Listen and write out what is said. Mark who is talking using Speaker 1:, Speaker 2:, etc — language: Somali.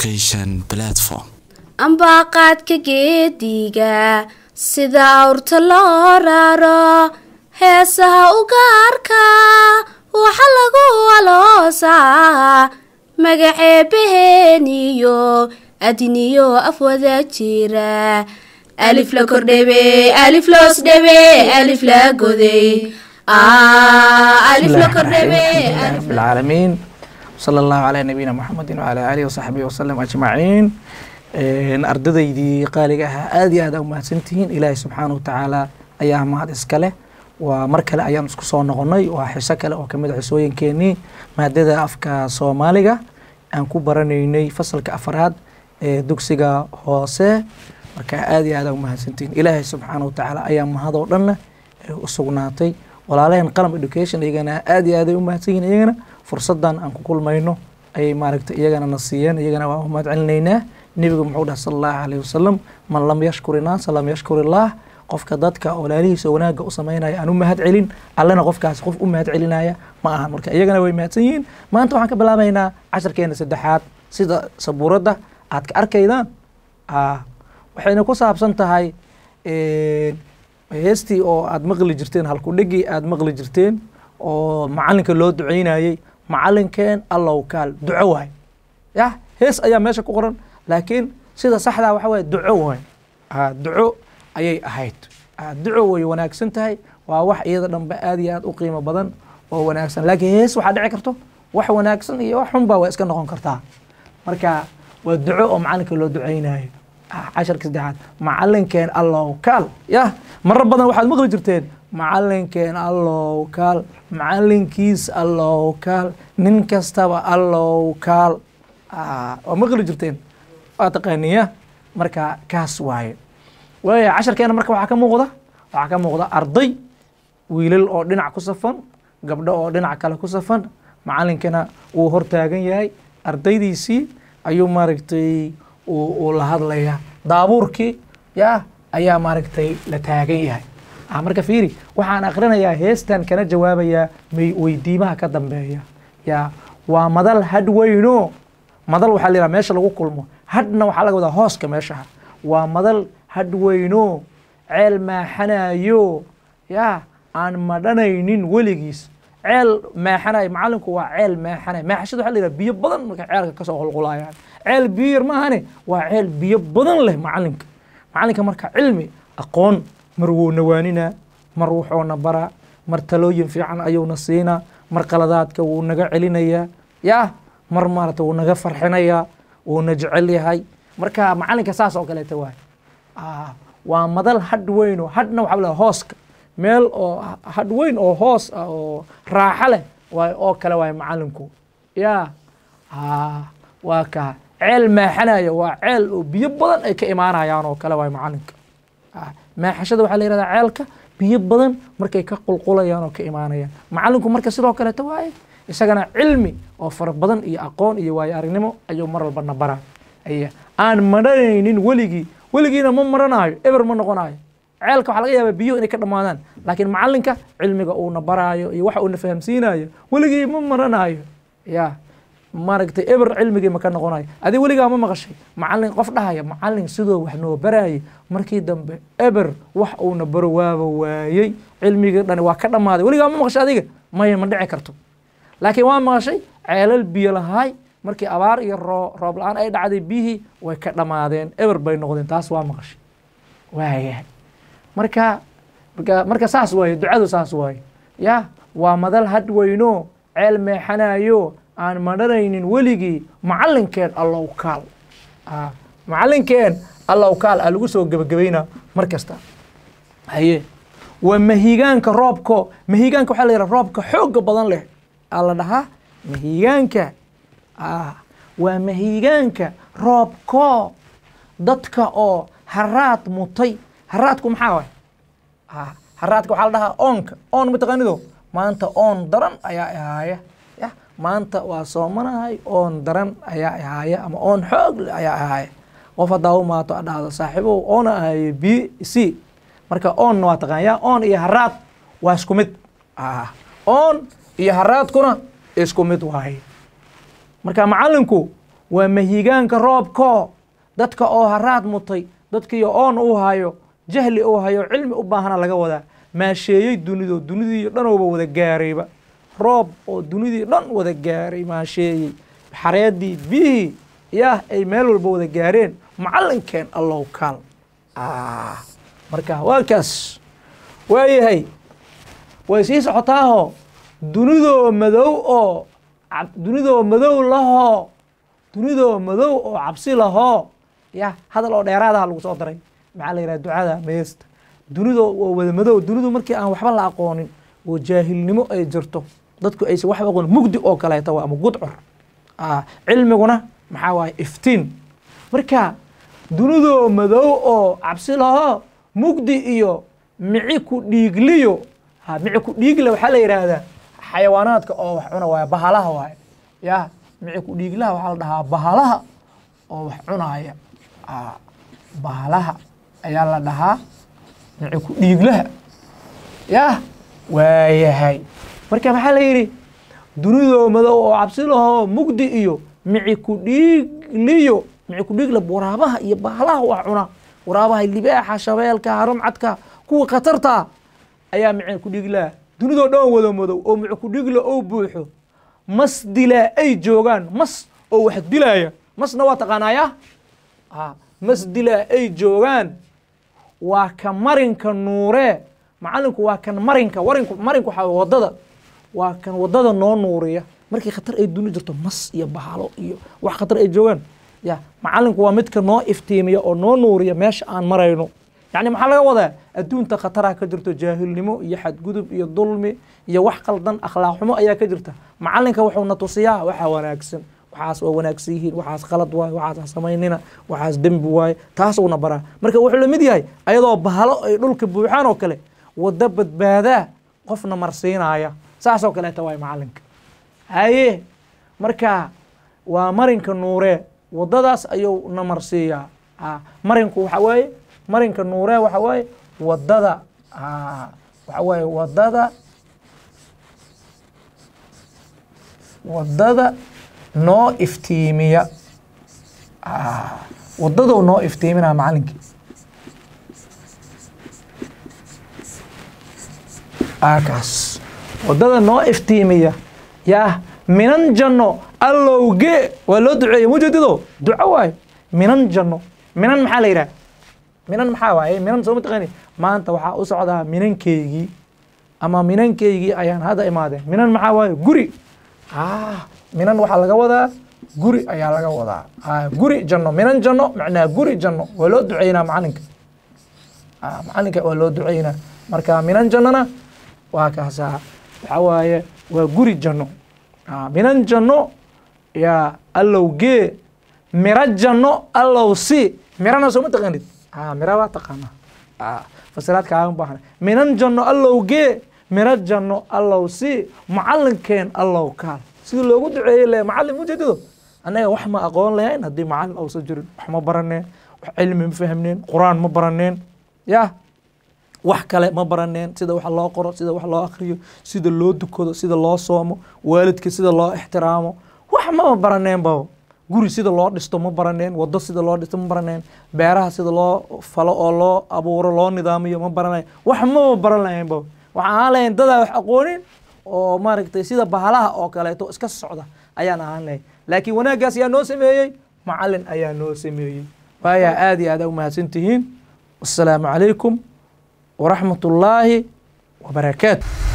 Speaker 1: playstation platform ambaaqaadka geediga sida awrta loo raaro heesaha ugaarka waxaa lagu aloosaa magaceebaheeniyo adiniyo af wada jira alif la kordhebe alif sala allahu calaa nabiyina maxamedin wacalaa aalihi wasaxbihi wasalam ajmaciin ardadaydii qaaliga ahaa aada iyo aada u mahadsantihiin ilaahay subxaana wa tacaala ayaa mahad iska leh waa mar kale ayaan isku soo noqonay waa xiso kale oo kamid a ah xisooyinkeenii maadada afka soomaaliga aan ku baranaynay fasalka afaraad ee dugsiga hoose marka aada iyo aad aa umahadsantihiin ilaahay subxaana wa tacaala ayaa mahadoo dhanna usugnaatay walaalaheen qalam education iyagana aada iyo aaday umahadsan yihin iyagana fursadan aan ku kulmayno ayay maaragta iyagana na siiyeen iyagana waa umahad celinaynaa nebigu muxuu dhahay sal allahu alayh wasalam man lam yashkur inaasa lam yashkur illaah qofka dadka olaalihiisa wanaagga u samaynaya aan u mahad celin allena qofkaasi qof u mahad celinaya ma ahan marka iyagana way mahadsan yihiin maanta waxaan ka bilaabaynaa casharkeena saddexaad sida sabuuradda aad ka arkaydaan waxayna ku saabsan tahay heestii oo aad maqli jirteen halkudhegii aad maqli jirteen oo macalinka loo ducaynayey macalinkeen allow kaal duco waay yah hees ayaa meesha ku qoran laakiin sida saxdaa ah waxa waaye duco way ah, duco ayay ahayd ah, duco way wanaagsan tahay waa wax iyada dhanba aad iyo aad u qiimo badan oo wanaagsan laakiin hees waxaa dhici karto wax wanaagsan iyo wax xunba waa iska noqon kartaa marka waa duco oo macalinka loo ducaynayo casharka saddexaad macalinkeen allow kaal yah maro badan waxaad maqli jirteen macalinkeen allow kaal macalinkiis allow kaal nin kastaba allow kaal ah, waa maqli jirteen waa taqaaniya markaa kaas waaye waaya casharkeena marka waxaa ka muuqda waxaa ka muuqda arday wiilal oo dhinac ku safan gabdho oo dhinac kale ku safan macalinkana wuu hor taagan yahay ardaydiisii ayuu maaragtay uu la hadlayaa daabuurkii yaa ayaa maaragtay la taagan yahay Ah, marka fiiri waxaan akrinayaa heestan kana jawaabayaa weydiimaha ka dambeeya ya waa madal had weyno madal waxaa layihaha meesha lagu kulmo hadhna waxaa laga wadaa hooska meeshaha waa madal had weyno ceel maaxanaayo ya aan madhanaynin weligiis ceel meexanayo macalinku waa ceel meexanayo meexashada waxa la yidhaha biyo badan marka ceelka kasoo qulqulayaan ceel biyo yar maahane waa ceel biyo badan leh macalinka macalinka marka cilmi aqoon mar wuuna waaninaa mar wuxuuna baraa mar talooyin fiican ayuuna siinaa mar qaladaadka wuu naga celinayaa yaah mar maarata wuu naga farxinayaa wuuna jecel yahay marka macalinka saas oo kaleeta waay ah, waa madal hadh weyn oo hadhna waxaa laa hooska meel oo hadh weyn oo hoos ah oo raaxo leh waay oo kale waay macalinku yaa ah, waa ka ceel meexanayo waa ceel oo biyo badan ay ka imaanayaan oo kale waay macalinka ah, maaxashada waxaa la yihahdaa ceelka biyo badan markay ka qulqulayaan oo ka imaanayaan macalinku marka sidoo kaleeta waaye isagana cilmi oo fara badan iyo aqoon iyo waayo aragnimo ayuu mar walba nabaraa aya aan maranaynin weligii weligiina ma maranaayo eber ma noqonaayo ceelka waxaa laga yaabaa biyuhu inay ka dhammaadaan laakiin macalinka cilmiga uuna baraayo iyo waxa uuna fahamsiinaayo weligii ma maranaayo ya maaragtay eber cilmigii maka noqonayo adi weligaa ma maqashay macalin qof dhahaya macalin sidoo wax noo barayay markii dambe eber wax uuna baro waaba waayey cilmigii dhan waa ka dhammaaday weligaa ma maqashay adiga maya ma dhici karto laakiin waa maqashay ceelal biyo markii abaar iyo roo roob la-aan ay dhacday biyihii way ka dhammaadeen eber bay noqdeen taas waa maqashay waayahay marka marka saas waaye ducadu saas waaye yah waa madal had weyno ceel meexanayo aan maranaynin weligii macalinkeen allowkaal ah, macalinkeen allowkaal aa lagu soo gebagabaynaa mar kasta haye waa mahigaanka roobka mahigaanka waxaa la yidhaha roobka xoogga badan leh aa la dhahaa mahigaanka ah, waa mahigaanka roobko dadka oo haraad mutay haraadku maxaa waay ah, haraadka waxaa la dhahaa oonka oon mataqaanido maanta oon daran ayaa ahaaya maanta waa soomanahay oon daran ayaa ahaaya ama oon xoogle ayaa ahaaya qof haddaa u maato adhaahdo saaxiibow oona ahayo b c marka oonna waa taqaanyaa oon iyo haraad waa isku mid oon iyo haraadkuna isku mid waaye marka macalinku waa mahigaanka roobkoo dadka oo haraad mutay dadkiiyo oon u hayo jahli uu hayo cilmi u baahana laga wadaa maasheeyey dunido dunidii dhanooba wada gaarayba roob oo dunidii dhan wada gaaray maasheeyey xareedii biyihii yaah ay meel walba wada gaareen macallinkeen allow kaal ah, marka waakaas waayahay way sii socotaahoo dunidoo madow oo dunidoo madow lahoo dunidoo madow oo cabsi lahoo yah hadal oo dheeraadaha lagu soo daray maxaa la yidhaha ducada meesta dunidoo wada madow dunidu markii aan waxba la aqoonin oo jaahilnimo ay jirto dadku aysan waxba aqoon mugdi oo kaleeta waa ama gudcur ah, cilmiguna maxaa waaye iftiin marka dunidoo madow oo cabsi laho mugdi iyo mici ku dhiigliyo ah, mici ku dhiigla waxaa la yidhaahdaa xayawaanaadka oo wax cuna waaya bahalaha waaye ya mici ku dhiiglaha waxaa la dhahaa bahalaha oo wax cunaaya ah, bahalaha ayaa la dhahaa mici ku dhiiglaha yah waayahay marka maxaa la yidhi dunidoo madow oo cabsi lahoo mugdi iyo mici kudhiigliyo mici kudhiiglab waraabaha iyo bahalaha wax cuna waraabaha libaaxa shabeelka harumcadka kuwa khatartaa ayaa mici ku dhiiglaa dunidoo dhan wada madow oo mici ku dhiigla oo buuxo mas dilaa ay joogaan mas oo wax dilaaya masna waa taqaanaaya mas dilaa ay joogaan waa ka marinka nuure macalinku waa kan marinka warinku marinku waxaa wadada waa kan wadada noo nuuriya markii khatar ay duni jirto mas iyo bahalo iyo wax khatar ay joogaan ya macalinku waa midka noo iftiimiya oo noo nuuriya meesha aan marayno yacni maxaa laga wadaa adduunta khataraha ka jirto jaahilnimo iyo xadgudub iyo dulmi iyo wax qaldan akhlaaq ayaa ka jirta macalinka wuxuu na tusiyaa waxaa wanaagsan waxaas waa wanaagsan yihiin waxaas khalad waaye waxaas ha samaynina waxaas dembi waaye taas uuna baraa marka wuxuu la yahay ayadoo bahalo ay dhulka buuxaan oo kale waddo badbaadaa qofna marsiinaya saasoo kaleeta waay macalinka haye marka waa marinka nuuree wadadaas ayuu na marsiiyaa ah, marinku waxa weeye marinka nuuree waxa weeye wadada ah, waxa weeye wadada wadada noo iftiimiya ah, wadadou noo iftiiminaa macalinki kaas wadada noo iftiimiya yaah minan janno allowge waa loo duceeye mujadido duco waay minan janno minan maxaa la yidhaha minan maxaa waaye minan soo mataqaani maanta waxaa u socdaa minankeygii ama minankeygii ayaan hadda imaadeen minan maxaa waaye guri ah minan waxaa laga wadaa guri ayaa laga wadaa ah, guri janno minan janno macnaha guri janno waa loo duceynaa macalinka ah, macalinka waa loo duceynaa marka minan jannona waa kaasaa waxaa waaye waa guri janno minan janno yaa allowgee miro janno allow si mirana sooma taqaanid mira waa taqaanaa fasiraadkaaga baahan minan janno allowgee miro janno allow si macalinkeen allow kaal sidii loogu duceeyey le macalin mujadido annaga wax ma aqoon lahayn haddii macalin ousa jirin wax ma baraneen wax cilmi ma fahmneen qur-aan ma baraneen yah wax kale ma baraneen sida wax loo qoro sida wax loo akhriyo sida loo dukado sida loo soomo waalidka sida loo ixtiraamo wax maba baraneenbaba guri sida loo dhisto ma baraneen wado sida loo dhisto ma baraneen beeraha sida loo falo oo loo abuuro loo nidaamiyo ma baranay wax maba baranlahaynbaba waxaan ahaan dadaa wax aqoonin oo maaragtay sida bahalaha oo kaleeto iska socda ayaan ahaan lahayn laakiin wanaaggaas yaa noo sameeyey macalin ayaa noo sameeyey waayaa aad iyo aad a umahadsan tihiin wassalaamu calaykum waraxmat ullaahi wabarakaatu